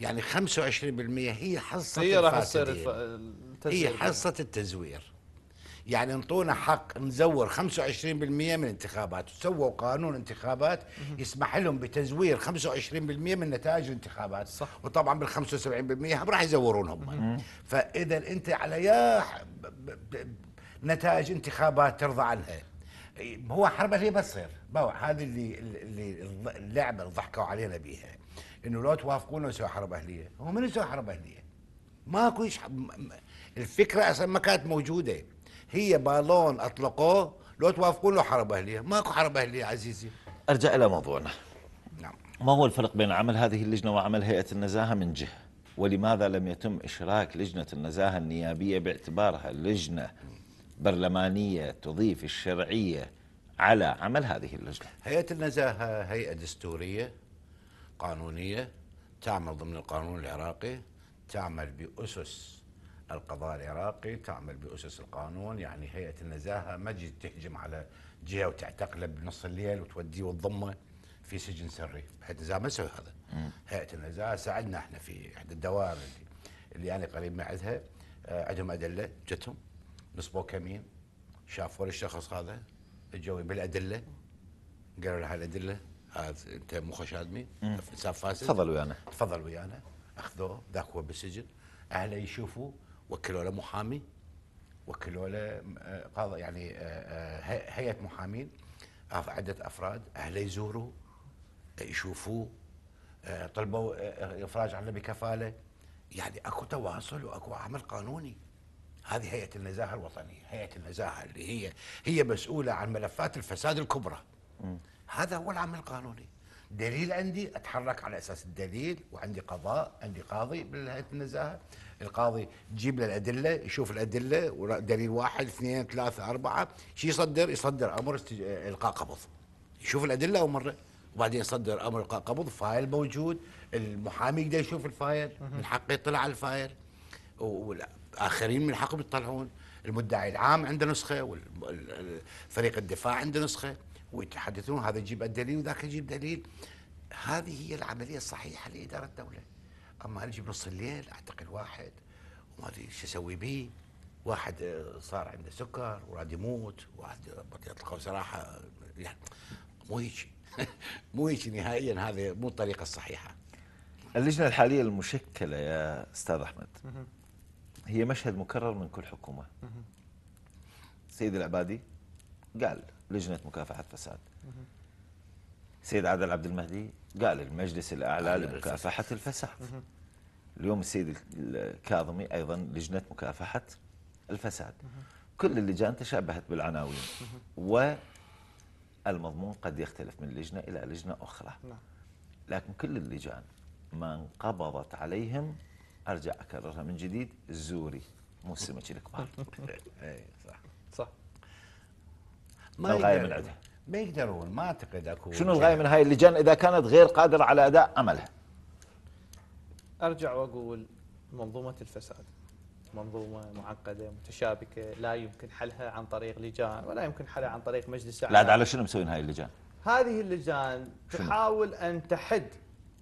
يعني 25% هي حصه هي راح تصير التزوير هي يعني. حصه التزوير يعني انطونا حق نزور 25% من الانتخابات وسووا قانون انتخابات يسمح لهم بتزوير 25% من نتائج الانتخابات صح. وطبعا بال 75% هم راح يزورون هم فاذا انت على يا نتائج انتخابات ترضى عنها هو حرب اهليه بتصير هذه اللي اللي اللعبه اللي ضحكوا علينا بيها انه لو توافقونا نسوي حرب اهليه هو من يسوي حرب اهليه ماكو يش... الفكره اصلا ما كانت موجوده هي بالون اطلقوه لو توافقون له حرب اهليه ماكو حرب اهليه عزيزي ارجع الى موضوعنا نعم ما هو الفرق بين عمل هذه اللجنه وعمل هيئه النزاهه من جهه ولماذا لم يتم إشراك لجنة النزاهة النيابية باعتبارها لجنة برلمانية تضيف الشرعية على عمل هذه اللجنة هيئة النزاهة هيئة دستورية قانونية تعمل ضمن القانون العراقي تعمل بأسس القضاء العراقي تعمل بأسس القانون يعني هيئة النزاهة ما تجي تهجم على جهة وتعتقله بنص الليل وتوديه وتضمه في سجن سري هيئة النزاهة ما تسوي هذا هيئة النزاهة ساعدنا احنا في إحدى الدوائر اللي, اللي أنا يعني قريب معها آه، عندهم أدلة جتهم نصبوا كمين شافوا الشخص هذا اجوا بالادله قالوا له هالادله هذا انت مو خش ادمي انسان فاسد تفضل ويانا تفضل ويانا اخذوه ذاك هو بالسجن اهله يشوفوا وكلوا له محامي وكلوا له آه، قاضي يعني آه، آه، هيئه محامين عده افراد اهله يزوروا يشوفوه طلبوا افراج عنه بكفاله يعني اكو تواصل واكو عمل قانوني هذه هيئة النزاهة الوطنية هيئة النزاهة اللي هي هي مسؤولة عن ملفات الفساد الكبرى م. هذا هو العمل القانوني دليل عندي اتحرك على اساس الدليل وعندي قضاء عندي قاضي بالهيئه النزاهه القاضي يجيب له الادله يشوف الادله ودليل واحد اثنين ثلاثه اربعه شو يصدر يصدر امر استج... القاء قبض يشوف الادله ومره وبعدين يصدر امر القاء قبض فايل موجود المحامي يقدر يشوف الفايل من حقه يطلع على الفايل والاخرين من حقهم يطلعون المدعي العام عنده نسخه وفريق الدفاع عنده نسخه ويتحدثون هذا يجيب الدليل وذاك يجيب دليل هذه هي العمليه الصحيحه لاداره الدوله اما اجي بنص نص الليل اعتقل واحد وما ادري شو اسوي بيه واحد آه، صار عنده سكر وراد يموت واحد آه، يطلقوا سراحه يعني مو هيك مو هيك نهائيا هذه مو الطريقه الصحيحه اللجنه الحاليه المشكله يا استاذ احمد هي مشهد مكرر من كل حكومة سيد العبادي قال لجنة مكافحة الفساد سيد عادل عبد المهدي قال المجلس الأعلى لمكافحة الفساد اليوم السيد الكاظمي أيضا لجنة مكافحة الفساد كل اللجان تشابهت بالعناوين والمضمون قد يختلف من لجنة إلى لجنة أخرى نعم. لكن كل اللجان ما انقبضت عليهم ارجع اكررها من جديد زوري مو السمك الكبار اي صح صح ما الغايه من عندها ما يقدرون ما اعتقد اكو شنو الغايه من هاي اللجان اذا كانت غير قادره على اداء عملها؟ ارجع واقول منظومه الفساد منظومه معقده متشابكه لا يمكن حلها عن طريق لجان ولا يمكن حلها عن طريق مجلس اعلى لا على شنو مسوين هاي اللجان؟ هذه اللجان تحاول ان تحد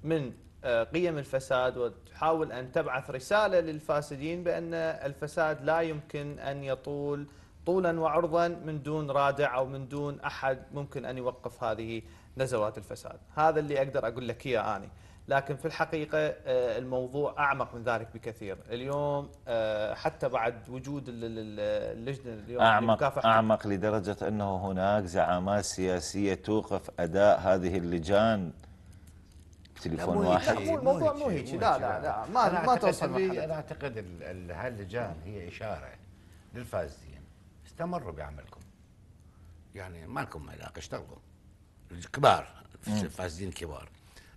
من آه، قيم الفساد وتحاول أن تبعث رسالة للفاسدين بأن الفساد لا يمكن أن يطول طولا وعرضا من دون رادع أو من دون أحد ممكن أن يوقف هذه نزوات الفساد هذا اللي أقدر أقول لك إياه أنا لكن في الحقيقة آه، الموضوع أعمق من ذلك بكثير اليوم آه، حتى بعد وجود اللجنة اليوم أعمق, أعمق لدرجة أنه هناك زعامات سياسية توقف أداء هذه اللجان تليفون واحد مو الموضوع مو هيك لا لا لا ما أنا ما توصل انا اعتقد هاللجان هي اشاره للفازين استمروا بعملكم يعني ما لكم علاقه اشتغلوا الكبار الفازين كبار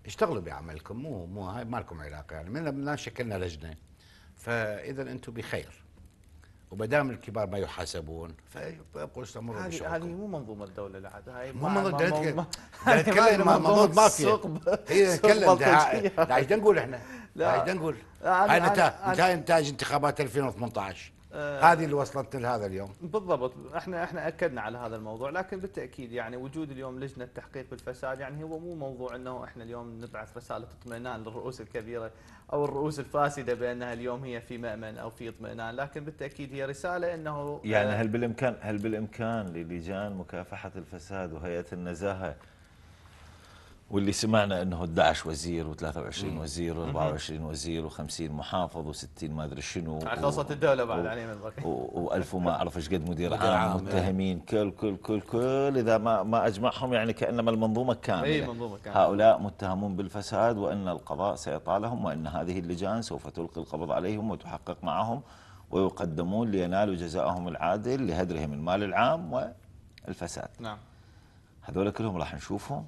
اشتغلوا بعملكم مو مو هاي ما لكم علاقه يعني من شكلنا لجنه فاذا انتم بخير ومدام الكبار ما يحاسبون فيبقوا يستمروا هذه هذه مو منظومه الدوله العاد هاي مو منظومه الدوله نتكلم منظومه مافيا هي نتكلم ايش نقول احنا ايش نقول هاي نتائج انتخابات 2018 آه، هذه اللي وصلتنا لهذا اليوم بالضبط احنا احنا اكدنا على هذا الموضوع لكن بالتاكيد يعني وجود اليوم لجنه تحقيق بالفساد يعني هو مو موضوع انه احنا اليوم نبعث رساله اطمئنان للرؤوس الكبيره او الرؤوس الفاسده بانها اليوم هي في مامن او في اطمئنان لكن بالتاكيد هي رساله انه يعني آه، هل بالامكان هل بالامكان للجان مكافحه الفساد وهيئه النزاهه واللي سمعنا انه 11 وزير و23 وزير و24 وزير و50 محافظ و60 ما ادري شنو خلصت الدوله بعد علي يعني من و1000 وما اعرف ايش قد مدير عام يعني. متهمين كل كل كل كل اذا ما ما اجمعهم يعني كانما المنظومه كامله اي منظومه كامله هؤلاء متهمون بالفساد وان القضاء سيطالهم وان هذه اللجان سوف تلقي القبض عليهم وتحقق معهم ويقدمون لينالوا جزاءهم العادل لهدرهم المال العام والفساد نعم هذول كلهم راح نشوفهم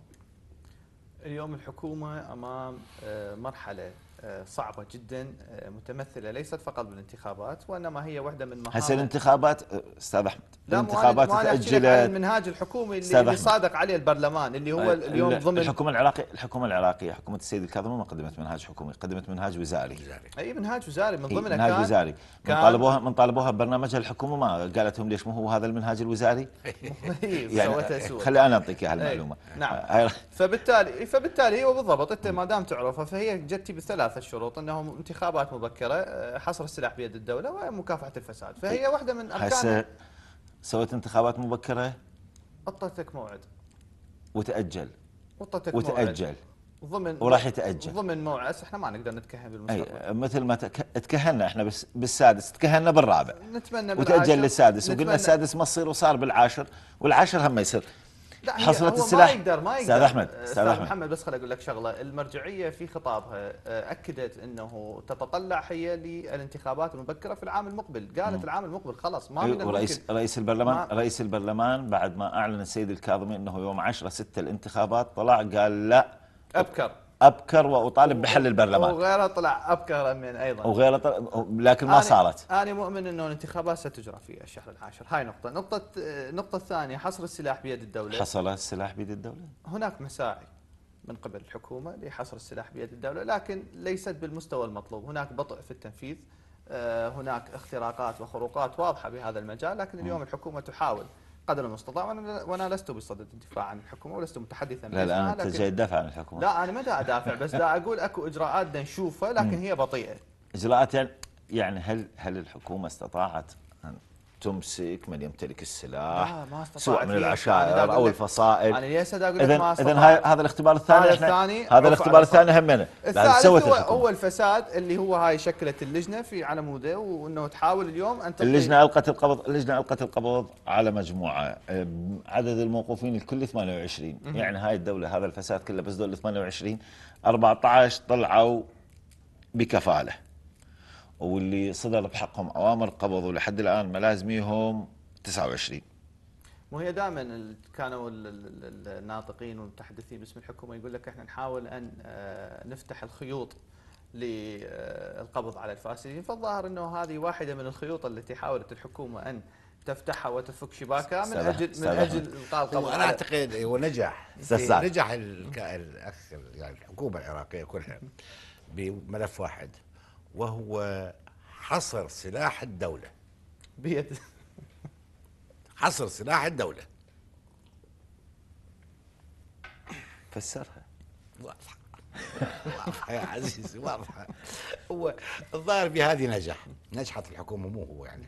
اليوم الحكومة أمام آه، مرحلة آه، صعبة جدا آه، متمثلة ليست فقط بالانتخابات وإنما هي واحدة من مهام هسه الانتخابات آه، أستاذ أحمد الانتخابات تأجلت المنهاج الحكومي اللي, اللي صادق عليه البرلمان اللي هو اليوم ضمن الحكومة العراقية الحكومة العراقية حكومة السيد الكاظمي ما قدمت منهاج حكومي قدمت منهاج وزاري أي منهاج وزاري من ضمنها منهاج كان وزاري من طالبوها من طالبوها ببرنامجها الحكومة ما قالت لهم ليش مو هو هذا المنهاج الوزاري يعني خلي أنا أعطيك المعلومة نعم فبالتالي فبالتالي هو بالضبط أنت ما دام تعرفها فهي جت بثلاث ثلاث شروط انه انتخابات مبكره آه، حصر السلاح بيد الدوله ومكافحه الفساد فهي طيب. واحده من اركان هسه سويت انتخابات مبكره اعطتك موعد وتاجل موعد وتاجل ضمن وراح يتاجل ضمن موعد احنا ما نقدر نتكهن بالمستقبل أي مثل ما تكهنا احنا بس بالسادس تكهنا بالرابع نتمنى بالعاشر وتاجل للسادس وقلنا السادس ما تصير وصار بالعاشر والعاشر هم ما يصير لا حصلت السلاح ما يقدر ما يقدر استاذ احمد استاذ احمد محمد بس خل اقول لك شغله المرجعيه في خطابها آه، آه، اكدت انه تتطلع هي للانتخابات المبكره في العام المقبل قالت العام المقبل خلاص ما أيوه، من رئيس رئيس البرلمان رئيس البرلمان بعد ما اعلن السيد الكاظمي انه يوم 10 6 الانتخابات طلع قال لا ابكر ابكر واطالب بحل البرلمان وغيره طلع ابكر من ايضا وغيره طلع لكن ما صارت انا مؤمن انه الانتخابات ستجرى في الشهر العاشر هاي نقطه نقطه النقطه الثانيه حصر السلاح بيد الدوله حصل السلاح بيد الدوله هناك مساعي من قبل الحكومه لحصر السلاح بيد الدوله لكن ليست بالمستوى المطلوب هناك بطء في التنفيذ آه، هناك اختراقات وخروقات واضحه بهذا المجال لكن اليوم الحكومه تحاول قدر المستطاع وانا لست بصدد الدفاع عن الحكومه ولست متحدثا لا لا انت جاي تدافع عن الحكومه لا انا ما ادافع بس دا اقول اكو اجراءات نشوفها لكن هي بطيئه اجراءات يعني،, يعني هل هل الحكومه استطاعت تمسك من يمتلك السلاح ما سواء من العشائر او الفصائل انا ليش اقول لك ما اذا هذا الاختبار الثاني هذا الثاني هذا الاختبار الثاني همنا الثالث هو, هو الفساد اللي هو هاي شكلت اللجنه في على موده وانه تحاول اليوم ان اللجنه القت القبض اللجنه القت القبض على مجموعه عدد الموقوفين الكل 28 م -م. يعني هاي الدوله هذا الفساد كله بس دول 28 14 طلعوا بكفاله واللي صدر بحقهم اوامر قبض ولحد الان ملازميهم 29 ما هي دائما كانوا الناطقين والمتحدثين باسم الحكومه يقول لك احنا نحاول ان آه، نفتح الخيوط للقبض آه، على الفاسدين فالظاهر انه هذه واحده من الخيوط التي حاولت الحكومه ان تفتحها وتفك شباكها من اجل من اجل القاء القبض وانا اعتقد هو نجح نجح الاخ يعني الحكومه العراقيه كلها بملف واحد وهو حصر سلاح الدولة بيد حصر سلاح الدولة فسرها واضحة واضحة يا عزيزي واضحة هو الظاهر بهذه نجح نجحت الحكومة مو هو يعني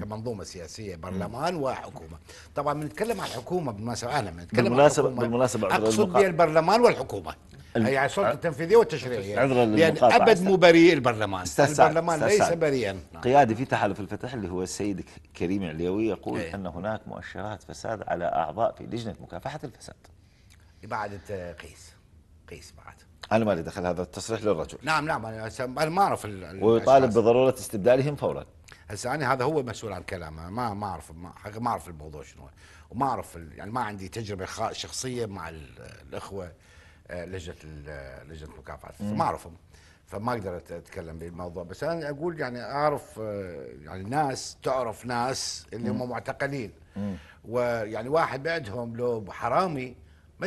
كمنظومة سياسية برلمان وحكومة طبعا بنتكلم عن الحكومة بالمناسبة أنا بنتكلم بالمناسبة بالمناسبة أقصد بها البرلمان والحكومة هي السلطه التنفيذيه والتشريعيه عذرا لان ابد مو بريء البرلمان البرلمان ليس بريئا نعم. قيادي في تحالف الفتح اللي هو السيد كريم عليوي يقول إيه. ان هناك مؤشرات فساد على اعضاء في لجنه مكافحه الفساد انت قيس قيس بعد انا ما لي دخل هذا التصريح للرجل نعم نعم انا ما اعرف ويطالب بضروره استبدالهم فورا هسه انا هذا هو مسؤول عن كلامه ما ما اعرف ما ما اعرف الموضوع شنو وما اعرف يعني ما عندي تجربه شخصيه مع الاخوه آه، لجنه آه، لجنه مكافحه ما اعرفهم فما اقدر اتكلم بالموضوع بس انا اقول يعني اعرف آه، يعني ناس تعرف ناس اللي هم معتقلين ويعني واحد بعدهم لو حرامي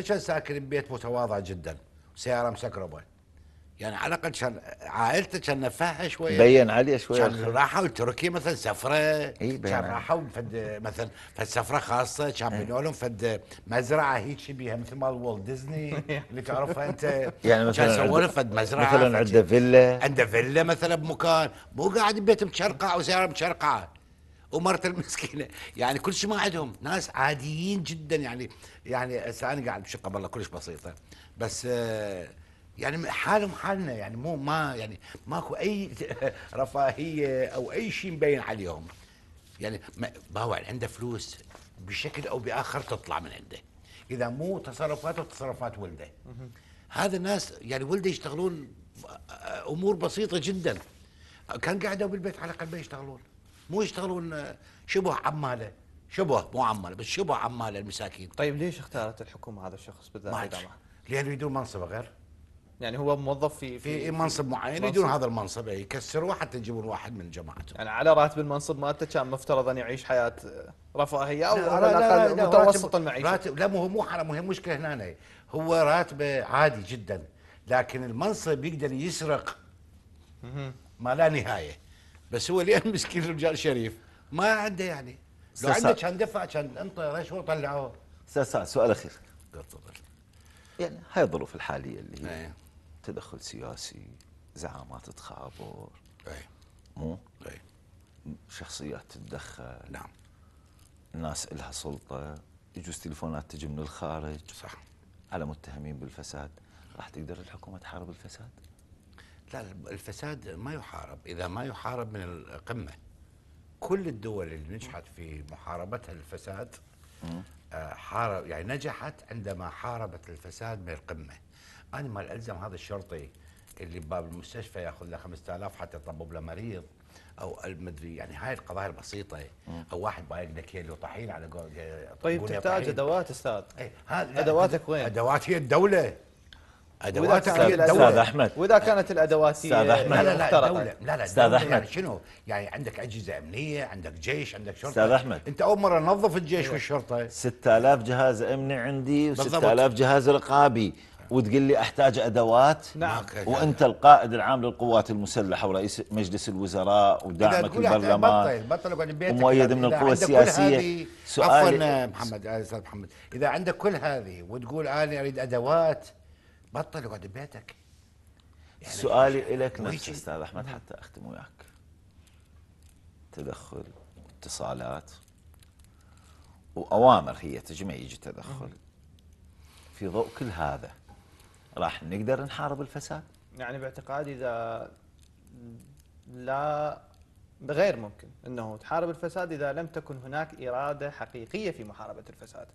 كان ساكن ببيت متواضع جدا سياره مسكربه يعني الاقل شان عائلته كان نفاها شوية بين عليها شوية كان راحوا تركيا مثلا سفرة اي كان راحوا فد مثلا فد سفرة خاصة كان بنوا لهم فد مزرعة هيك بيها مثل مال والت ديزني اللي تعرفها انت يعني مثلا كان سووا فد مزرعة مثلا عنده فيلا عنده فيلا مثلا بمكان مو قاعد ببيت مشرقع وسيارة مشرقعة ومرته المسكينه يعني كل شيء ما عندهم ناس عاديين جدا يعني يعني انا قاعد بشقه والله كلش بسيطه بس آه يعني حالهم حالنا يعني مو ما يعني ماكو اي رفاهيه او اي شيء مبين عليهم يعني باوع يعني عنده فلوس بشكل او باخر تطلع من عنده اذا مو تصرفاته تصرفات ولده هذا الناس يعني ولده يشتغلون امور بسيطه جدا كان قاعدوا بالبيت على قلبه يشتغلون مو يشتغلون آه، شبه عماله شبه مو عماله بس شبه عماله المساكين طيب ليش اختارت الحكومه هذا الشخص بالذات لانه يدور منصبه غير يعني هو موظف في في, إيه، إيه، في منصب معين يدون هذا المنصب إيه، يكسروه حتى يجيبون واحد من جماعته يعني على راتب المنصب مالته كان مفترض ان يعيش حياه رفاهيه او على الاقل متوسط المعيشه راتب لا مو مو حرام مشكله هنا هو راتبه عادي جدا لكن المنصب يقدر يسرق ما لا نهايه بس هو لان مسكين رجال شريف ما عنده يعني لو عنده كان دفع كان انطى رشوه طلعوه استاذ سؤال اخير تفضل يعني هاي الظروف الحاليه اللي هي تدخل سياسي زعامات تخابر اي مو؟ اي شخصيات تتدخل نعم ناس إلها سلطة يجوز تليفونات تجي من الخارج صح على متهمين بالفساد راح تقدر الحكومة تحارب الفساد؟ لا الفساد ما يحارب إذا ما يحارب من القمة كل الدول اللي نجحت في محاربتها للفساد آه، حارب يعني نجحت عندما حاربت الفساد من القمه. انا ما الزم هذا الشرطي اللي بباب المستشفى ياخذ له 5000 حتى يطبب له مريض او المدري يعني هاي القضايا البسيطه او واحد بايق لك كيلو طحين على قول طيب تحتاج ادوات استاذ إيه، ادواتك وين؟ ادوات هي الدوله ادوات هي الدوله استاذ احمد واذا كانت الادوات هي استاذ احمد لا لا لا لا لا لا استاذ يعني احمد يعني شنو؟ يعني عندك اجهزه امنيه، عندك جيش، عندك شرطه استاذ احمد انت اول مره نظف الجيش أيوه. والشرطه 6000 جهاز امني عندي و6000 جهاز رقابي وتقول لي احتاج ادوات نعم وانت يعني. القائد العام للقوات المسلحه ورئيس مجلس الوزراء وداعمك البرلمان بطل بطل ومؤيد يعني من القوى السياسيه سؤال عفوا محمد استاذ محمد اذا عندك كل هذه وتقول انا اريد ادوات بطل اقعد ببيتك يعني سؤالي لك نفسه استاذ احمد نعم. حتى اختم وياك تدخل اتصالات واوامر هي تجمع يجي تدخل نعم. في ضوء كل هذا راح نقدر نحارب الفساد يعني باعتقادي اذا لا غير ممكن انه تحارب الفساد اذا لم تكن هناك اراده حقيقيه في محاربه الفساد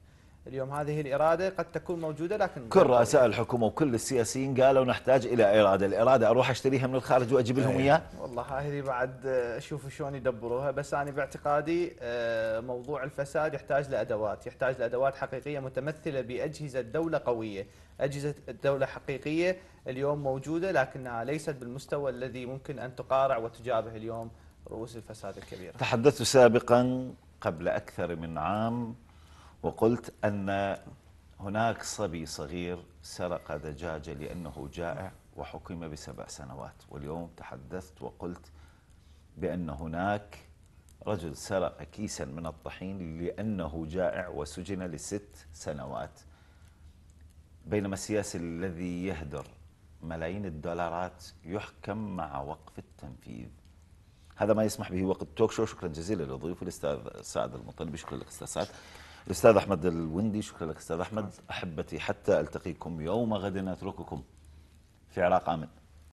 اليوم هذه الإرادة قد تكون موجودة لكن كل رؤساء الحكومة وكل السياسيين قالوا نحتاج إلى إرادة الإرادة أروح أشتريها من الخارج وأجيب لهم إياه والله هذه بعد أشوف آه، شلون يدبروها بس أنا باعتقادي آه، موضوع الفساد يحتاج لأدوات يحتاج لأدوات حقيقية متمثلة بأجهزة دولة قوية أجهزة الدولة حقيقية اليوم موجودة لكنها ليست بالمستوى الذي ممكن أن تقارع وتجابه اليوم رؤوس الفساد الكبيرة تحدثت سابقا قبل أكثر من عام وقلت أن هناك صبي صغير سرق دجاجة لأنه جائع وحكم بسبع سنوات واليوم تحدثت وقلت بأن هناك رجل سرق كيسا من الطحين لأنه جائع وسجن لست سنوات بينما السياسي الذي يهدر ملايين الدولارات يحكم مع وقف التنفيذ هذا ما يسمح به وقت توك شو شكرا جزيلا للضيوف الاستاذ سعد المطلبي شكرا لك استاذ سعد الأستاذ أحمد الوندي شكرا لك أستاذ أحمد أحبتي حتى ألتقيكم يوم غد نترككم في عراق آمن